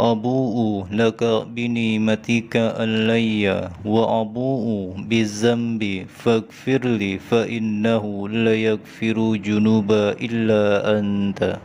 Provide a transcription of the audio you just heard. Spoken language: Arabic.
أبوء لك بنعمتك علي وأبوء بالذنب فاغفر لي فإنه لا يغفر جنوب إلا أنت